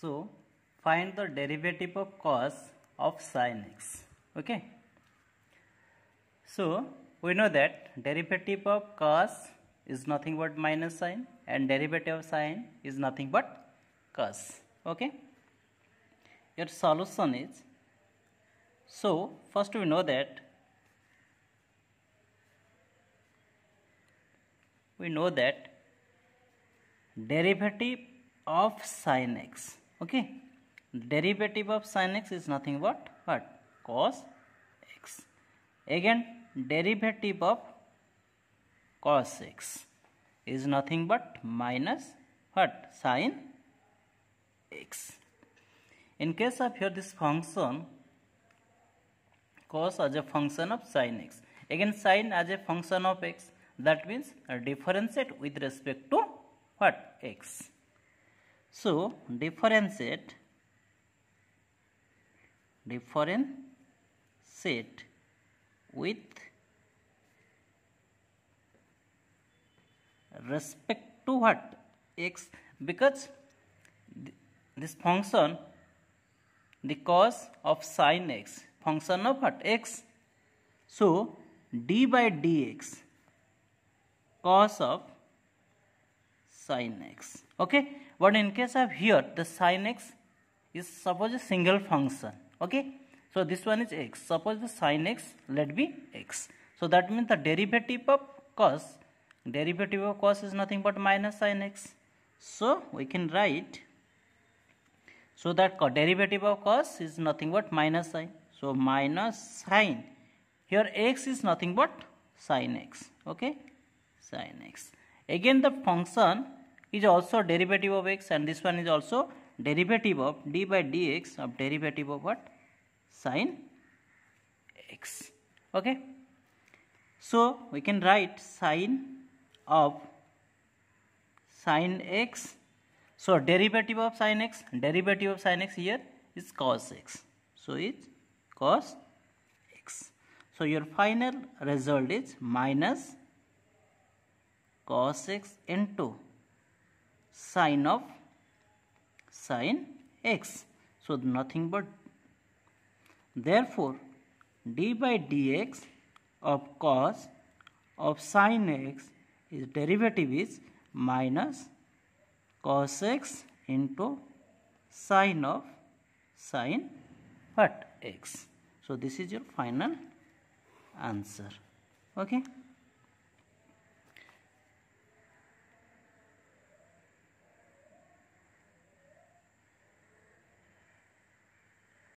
So find the derivative of cos of sin x. Okay. So we know that derivative of cos is nothing but minus sine, and derivative of sine is nothing but cos okay your solution is so first we know that we know that derivative of sin x okay derivative of sin x is nothing but what cos x again derivative of cos x is nothing but minus what sin x in case of here this function cos as a function of sin x again sin as a function of x that means uh, differentiate with respect to what x so, differentiate, differentiate with respect to what? x because this function the cos of sine x function of what? x. So, d by dx cos of sin x. Okay, but in case of here, the sin x is suppose a single function. Okay, so this one is x. Suppose the sin x let be x. So that means the derivative of cos, derivative of cos is nothing but minus sin x. So we can write so that derivative of cos is nothing but minus sin. So minus sin. Here x is nothing but sin x. Okay, sin x. Again the function is also derivative of x and this one is also derivative of d by dx of derivative of what? Sine x. Okay. So we can write sine of sine x. So derivative of sine x, derivative of sine x here is cos x. So it's cos x. So your final result is minus minus cos x into sine of sine x. So nothing but therefore d by dx of cos of sine x is derivative is minus cos x into sine of sine but x. So this is your final answer. Okay.